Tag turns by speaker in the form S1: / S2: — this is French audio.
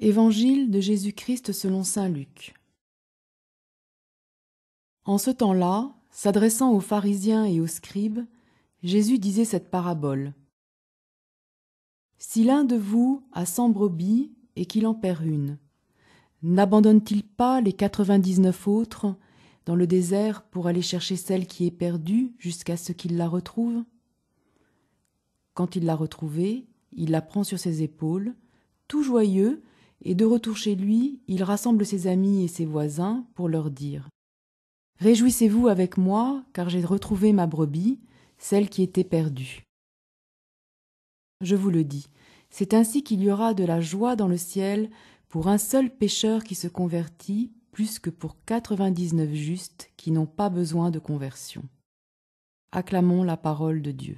S1: Évangile de
S2: Jésus-Christ selon saint Luc. En ce temps-là, s'adressant aux pharisiens et aux scribes, Jésus disait cette parabole. Si l'un de vous a cent brebis et qu'il en perd une, n'abandonne-t-il pas les quatre-vingt-dix-neuf autres dans le désert pour aller chercher celle qui est perdue jusqu'à ce qu'il la retrouve Quand il l'a retrouvée, il la prend sur ses épaules, tout joyeux, et de retour chez lui, il rassemble ses amis et ses voisins pour leur dire Réjouissez-vous avec moi, car j'ai retrouvé ma brebis, celle qui était perdue. Je vous le dis, c'est ainsi qu'il y aura de la joie dans le ciel pour un seul pécheur qui se convertit plus que pour quatre-vingt-dix-neuf justes qui n'ont pas besoin de conversion. Acclamons la parole de Dieu.